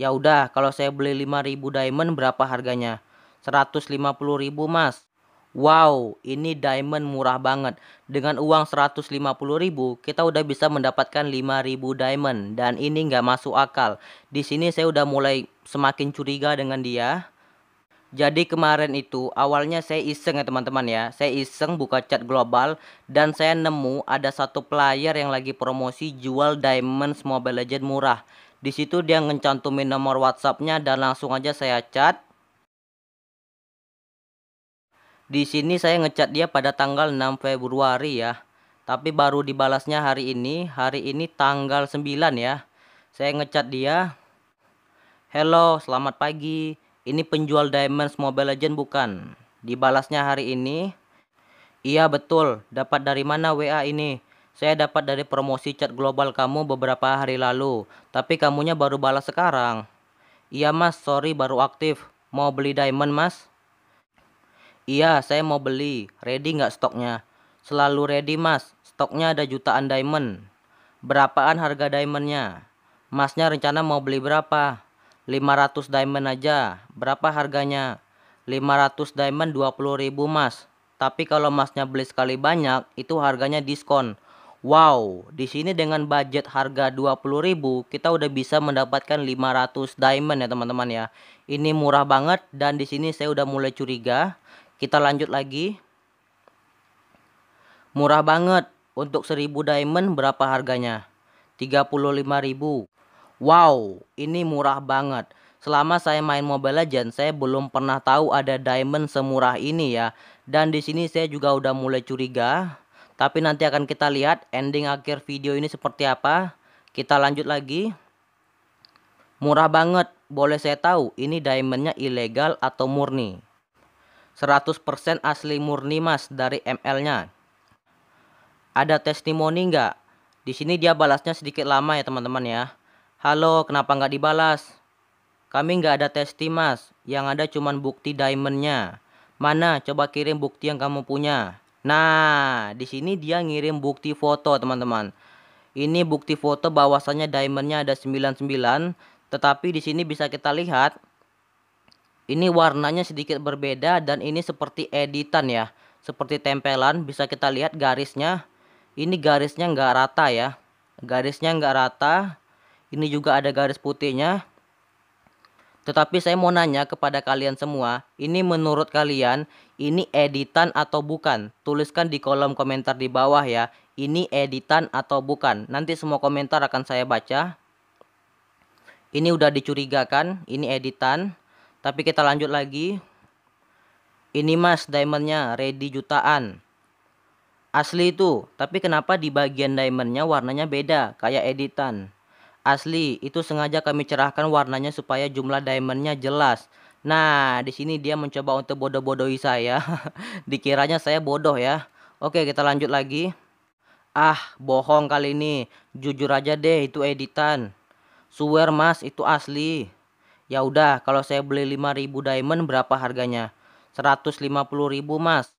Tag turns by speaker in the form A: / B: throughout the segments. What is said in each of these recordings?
A: Ya udah, kalau saya beli 5000 diamond berapa harganya? 150.000 Mas. Wow, ini diamond murah banget. Dengan uang 150.000, kita udah bisa mendapatkan 5.000 diamond dan ini nggak masuk akal. Di sini saya udah mulai semakin curiga dengan dia. Jadi kemarin itu awalnya saya iseng ya teman-teman ya. Saya iseng buka chat global dan saya nemu ada satu player yang lagi promosi jual diamond Mobile Legend murah. Di situ dia ngecantumin nomor WhatsAppnya dan langsung aja saya chat. Di sini saya ngecat dia pada tanggal 6 Februari ya. Tapi baru dibalasnya hari ini. Hari ini tanggal 9 ya. Saya ngecat dia. Hello, selamat pagi. Ini penjual Diamonds Mobile Legend bukan? Dibalasnya hari ini. Iya betul, dapat dari mana WA ini? Saya dapat dari promosi chat global kamu beberapa hari lalu, tapi kamunya baru balas sekarang. Iya mas, sorry baru aktif. Mau beli diamond mas? Iya, saya mau beli. Ready nggak stoknya? Selalu ready mas, stoknya ada jutaan diamond. Berapaan harga diamondnya? Masnya rencana mau beli berapa? 500 diamond aja. Berapa harganya? 500 diamond 20 ribu mas. Tapi kalau masnya beli sekali banyak, itu harganya diskon. Wow, di sini dengan budget harga 20.000 kita udah bisa mendapatkan 500 diamond ya teman-teman ya. Ini murah banget dan di sini saya udah mulai curiga. Kita lanjut lagi. Murah banget. Untuk 1000 diamond berapa harganya? 35.000. Wow, ini murah banget. Selama saya main Mobile Legends, saya belum pernah tahu ada diamond semurah ini ya. Dan di sini saya juga udah mulai curiga tapi nanti akan kita lihat ending akhir video ini seperti apa. Kita lanjut lagi. Murah banget. Boleh saya tahu ini diamondnya ilegal atau murni? 100% asli murni mas dari ML-nya. Ada testimoni nggak? Di sini dia balasnya sedikit lama ya teman-teman ya. Halo, kenapa nggak dibalas? Kami nggak ada testi mas, yang ada cuman bukti diamondnya. Mana, coba kirim bukti yang kamu punya. Nah, di sini dia ngirim bukti foto, teman-teman. Ini bukti foto bahwasannya diamondnya ada 99, tetapi di sini bisa kita lihat ini warnanya sedikit berbeda dan ini seperti editan ya, seperti tempelan. Bisa kita lihat garisnya. Ini garisnya nggak rata ya, garisnya nggak rata. Ini juga ada garis putihnya. Tetapi saya mau nanya kepada kalian semua, ini menurut kalian ini editan atau bukan? Tuliskan di kolom komentar di bawah ya, ini editan atau bukan. Nanti semua komentar akan saya baca. Ini udah dicurigakan, ini editan. Tapi kita lanjut lagi. Ini mas diamondnya ready jutaan. Asli itu, tapi kenapa di bagian diamondnya warnanya beda kayak editan? asli. Itu sengaja kami cerahkan warnanya supaya jumlah diamondnya jelas. Nah, di sini dia mencoba untuk bodoh-bodohi saya. Dikiranya saya bodoh ya. Oke, kita lanjut lagi. Ah, bohong kali ini. Jujur aja deh, itu editan. Swear mas, itu asli. Ya udah, kalau saya beli 5000 diamond berapa harganya? 150.000 mas.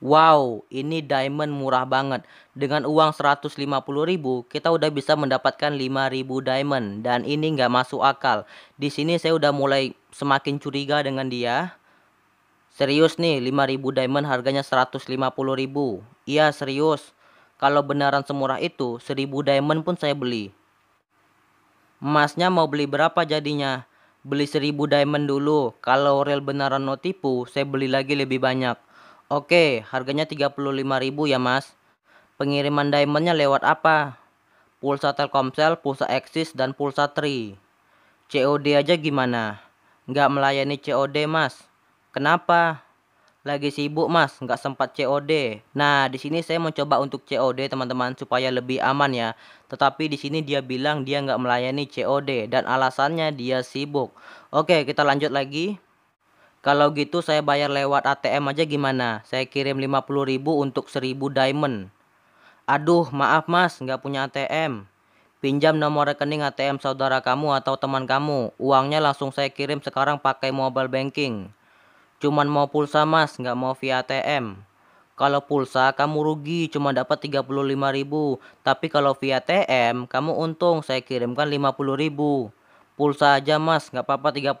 A: Wow, ini diamond murah banget. Dengan uang 150.000, kita udah bisa mendapatkan 5.000 diamond dan ini nggak masuk akal. Di sini saya udah mulai semakin curiga dengan dia. Serius nih, 5.000 diamond harganya 150.000. Iya, serius. Kalau beneran semurah itu, 1.000 diamond pun saya beli. Emasnya mau beli berapa jadinya? Beli 1.000 diamond dulu. Kalau real beneran no saya beli lagi lebih banyak. Oke, harganya 35.000 ya, Mas. Pengiriman diamondnya lewat apa? Pulsa Telkomsel, pulsa Axis, dan pulsa Tri. COD aja gimana? Nggak melayani COD, Mas. Kenapa? Lagi sibuk, Mas. Nggak sempat COD. Nah, di sini saya mencoba untuk COD, teman-teman, supaya lebih aman ya. Tetapi di sini dia bilang dia nggak melayani COD dan alasannya dia sibuk. Oke, kita lanjut lagi. Kalau gitu saya bayar lewat ATM aja gimana? Saya kirim 50 ribu untuk 1000 diamond. Aduh, maaf mas, nggak punya ATM. Pinjam nomor rekening ATM saudara kamu atau teman kamu. Uangnya langsung saya kirim sekarang pakai mobile banking. Cuman mau pulsa mas, nggak mau via ATM. Kalau pulsa kamu rugi cuma dapat 35 ribu. Tapi kalau via ATM kamu untung saya kirimkan 50 ribu pulsa aja mas nggak apa-apa 35.000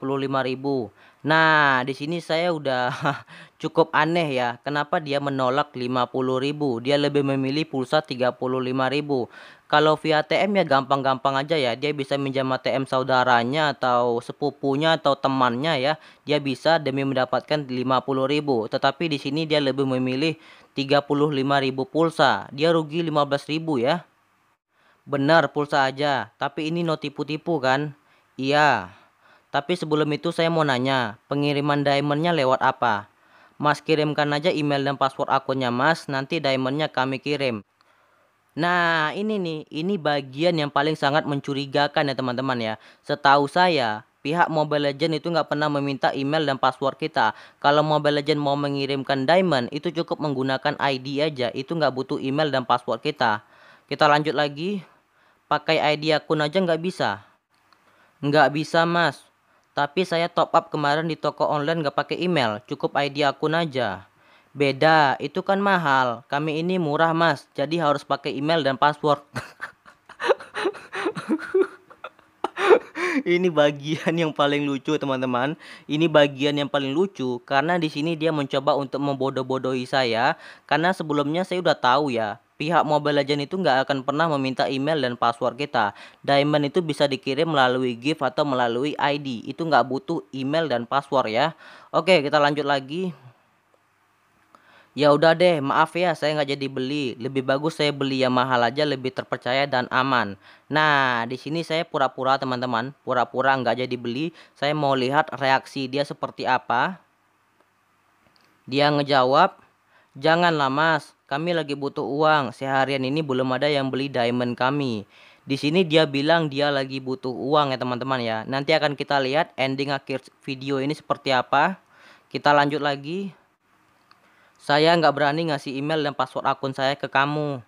A: nah di sini saya udah cukup aneh ya kenapa dia menolak 50.000 dia lebih memilih pulsa 35.000 kalau via ATM ya gampang-gampang aja ya dia bisa minjam ATM saudaranya atau sepupunya atau temannya ya dia bisa demi mendapatkan 50.000 tetapi di sini dia lebih memilih 35.000 pulsa dia rugi 15.000 ya Benar pulsa aja, tapi ini no tipu-tipu kan? Iya, tapi sebelum itu saya mau nanya, pengiriman diamondnya lewat apa? Mas kirimkan aja email dan password akunnya mas, nanti diamondnya kami kirim. Nah ini nih, ini bagian yang paling sangat mencurigakan ya teman-teman ya. Setahu saya, pihak Mobile Legend itu nggak pernah meminta email dan password kita. Kalau Mobile Legend mau mengirimkan diamond, itu cukup menggunakan ID aja, itu nggak butuh email dan password kita. Kita lanjut lagi, pakai ID akun aja nggak bisa. Nggak bisa mas. Tapi saya top up kemarin di toko online nggak pakai email. Cukup ID akun aja. Beda, itu kan mahal. Kami ini murah mas. Jadi harus pakai email dan password. ini bagian yang paling lucu teman-teman. Ini bagian yang paling lucu karena di sini dia mencoba untuk membodoh-bodohi saya karena sebelumnya saya udah tahu ya Pihak Mobile Legends itu nggak akan pernah meminta email dan password kita. Diamond itu bisa dikirim melalui gift atau melalui ID. Itu nggak butuh email dan password ya. Oke, kita lanjut lagi. Ya udah deh, maaf ya saya nggak jadi beli. Lebih bagus saya beli yang mahal aja lebih terpercaya dan aman. Nah, di sini saya pura-pura teman-teman, pura-pura nggak jadi beli. Saya mau lihat reaksi dia seperti apa. Dia ngejawab, "Janganlah, Mas. Kami lagi butuh uang. Seharian ini belum ada yang beli diamond kami. Di sini dia bilang dia lagi butuh uang ya teman-teman ya. Nanti akan kita lihat ending akhir video ini seperti apa. Kita lanjut lagi. Saya nggak berani ngasih email dan password akun saya ke kamu.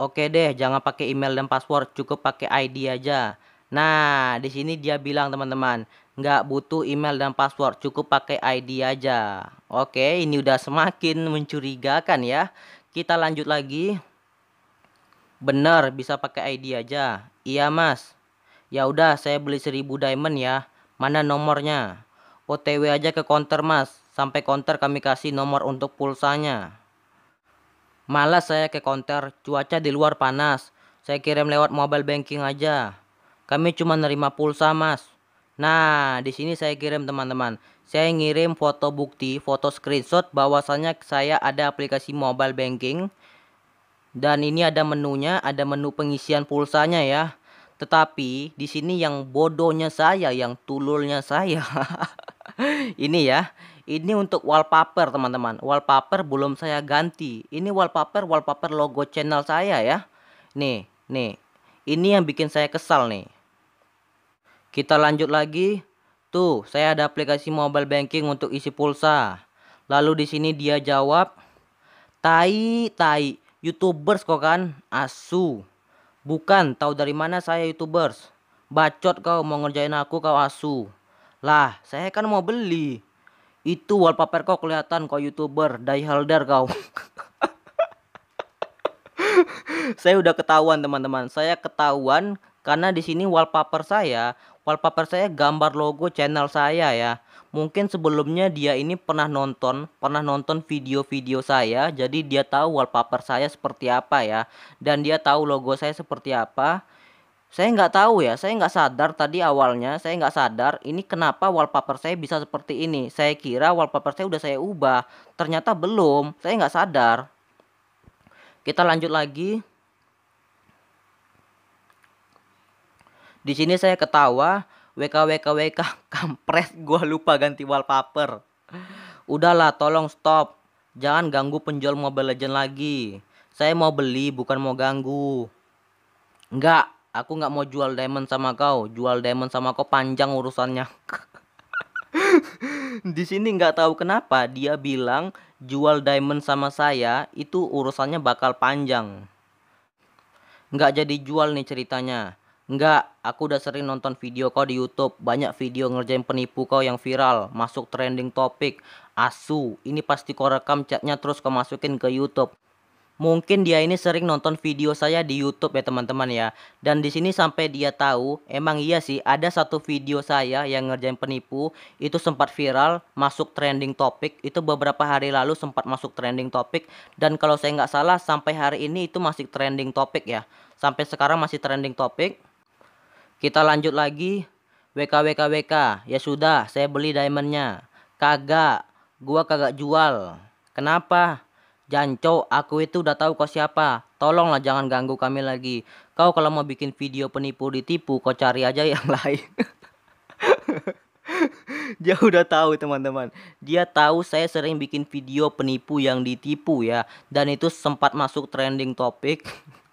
A: Oke deh, jangan pakai email dan password, cukup pakai ID aja. Nah, di sini dia bilang teman-teman, nggak butuh email dan password, cukup pakai ID aja. Oke, ini udah semakin mencurigakan ya. Kita lanjut lagi. Benar, bisa pakai ID aja. Iya, Mas. Ya udah, saya beli 1000 diamond ya. Mana nomornya? OTW aja ke counter, Mas. Sampai counter kami kasih nomor untuk pulsanya. Malas saya ke counter, cuaca di luar panas. Saya kirim lewat mobile banking aja. Kami cuma nerima pulsa, Mas. Nah, di sini saya kirim teman-teman saya ngirim foto bukti, foto screenshot bahwasannya saya ada aplikasi mobile banking. Dan ini ada menunya, ada menu pengisian pulsanya ya. Tetapi di sini yang bodohnya saya, yang tululnya saya. ini ya. Ini untuk wallpaper teman-teman. Wallpaper belum saya ganti. Ini wallpaper wallpaper logo channel saya ya. Nih, nih. Ini yang bikin saya kesal nih. Kita lanjut lagi. Tuh, saya ada aplikasi mobile banking untuk isi pulsa. Lalu di sini dia jawab, "Tai, tai, YouTubers kok kan? Asu." Bukan, tahu dari mana saya YouTubers? Bacot kau mau ngerjain aku kau asu. Lah, saya kan mau beli. Itu wallpaper kau kelihatan kau YouTuber, holder kau. saya udah ketahuan teman-teman. Saya ketahuan karena di sini wallpaper saya wallpaper saya gambar logo channel saya ya. Mungkin sebelumnya dia ini pernah nonton, pernah nonton video-video saya, jadi dia tahu wallpaper saya seperti apa ya, dan dia tahu logo saya seperti apa. Saya nggak tahu ya, saya nggak sadar tadi awalnya, saya nggak sadar ini kenapa wallpaper saya bisa seperti ini. Saya kira wallpaper saya udah saya ubah, ternyata belum, saya nggak sadar. Kita lanjut lagi, Di sini saya ketawa, WK WK WK kampret gua lupa ganti wallpaper. Udahlah, tolong stop. Jangan ganggu penjual Mobile Legend lagi. Saya mau beli bukan mau ganggu. Enggak, aku nggak mau jual diamond sama kau. Jual diamond sama kau panjang urusannya. Di sini nggak tahu kenapa dia bilang jual diamond sama saya itu urusannya bakal panjang. Nggak jadi jual nih ceritanya Enggak, aku udah sering nonton video kau di YouTube. Banyak video ngerjain penipu kau yang viral, masuk trending topik. Asu, ini pasti kau rekam chatnya terus kau masukin ke YouTube. Mungkin dia ini sering nonton video saya di YouTube ya teman-teman ya. Dan di sini sampai dia tahu, emang iya sih ada satu video saya yang ngerjain penipu itu sempat viral, masuk trending topik. Itu beberapa hari lalu sempat masuk trending topik dan kalau saya nggak salah sampai hari ini itu masih trending topik ya. Sampai sekarang masih trending topik. Kita lanjut lagi. WK, WK, WK. Ya sudah, saya beli diamondnya. Kagak. Gua kagak jual. Kenapa? Janco, aku itu udah tahu kau siapa. Tolonglah jangan ganggu kami lagi. Kau kalau mau bikin video penipu ditipu, kau cari aja yang lain. dia udah tahu teman-teman dia tahu saya sering bikin video penipu yang ditipu ya dan itu sempat masuk trending topik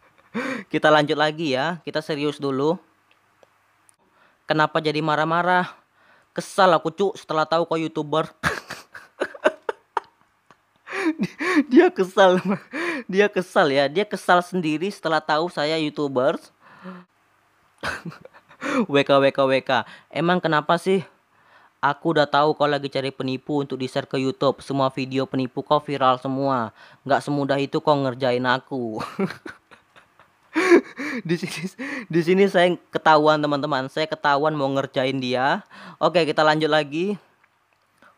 A: kita lanjut lagi ya kita serius dulu Kenapa jadi marah-marah? Kesal aku cu setelah tahu kau youtuber. dia kesal, dia kesal ya, dia kesal sendiri setelah tahu saya youtuber. WK WK WK. Emang kenapa sih? Aku udah tahu kau lagi cari penipu untuk di-share ke YouTube. Semua video penipu kau viral semua. Nggak semudah itu kau ngerjain aku. di sini di sini saya ketahuan teman-teman saya ketahuan mau ngerjain dia oke kita lanjut lagi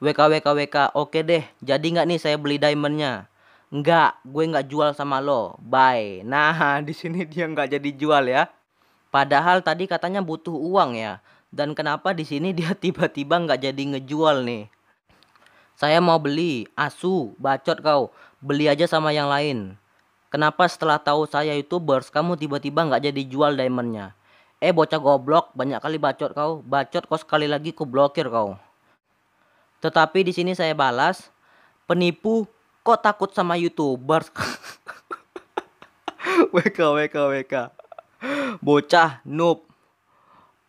A: WK WK WK oke deh jadi nggak nih saya beli diamondnya nggak gue nggak jual sama lo bye nah di sini dia nggak jadi jual ya padahal tadi katanya butuh uang ya dan kenapa di sini dia tiba-tiba nggak jadi ngejual nih saya mau beli asu bacot kau beli aja sama yang lain Kenapa setelah tahu saya youtubers kamu tiba-tiba nggak jadi jual diamondnya? Eh bocah goblok, banyak kali bacot kau. Bacot kau sekali lagi ku blokir kau. Tetapi di sini saya balas, penipu kok takut sama youtubers? WK WK WK. Bocah noob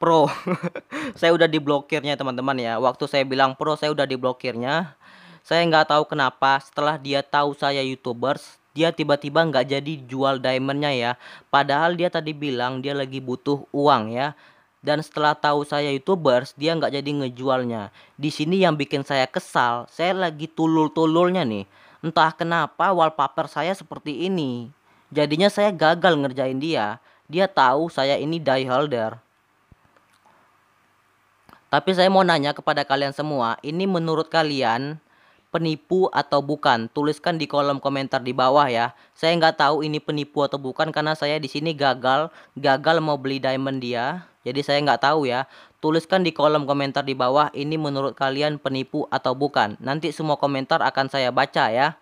A: pro. saya udah diblokirnya teman-teman ya. Waktu saya bilang pro, saya udah diblokirnya. Saya nggak tahu kenapa setelah dia tahu saya youtubers, dia tiba-tiba nggak jadi jual diamondnya ya padahal dia tadi bilang dia lagi butuh uang ya dan setelah tahu saya youtubers dia nggak jadi ngejualnya di sini yang bikin saya kesal saya lagi tulul-tululnya nih entah kenapa wallpaper saya seperti ini jadinya saya gagal ngerjain dia dia tahu saya ini die holder tapi saya mau nanya kepada kalian semua ini menurut kalian penipu atau bukan? Tuliskan di kolom komentar di bawah ya. Saya nggak tahu ini penipu atau bukan karena saya di sini gagal, gagal mau beli diamond dia. Jadi saya nggak tahu ya. Tuliskan di kolom komentar di bawah ini menurut kalian penipu atau bukan. Nanti semua komentar akan saya baca ya.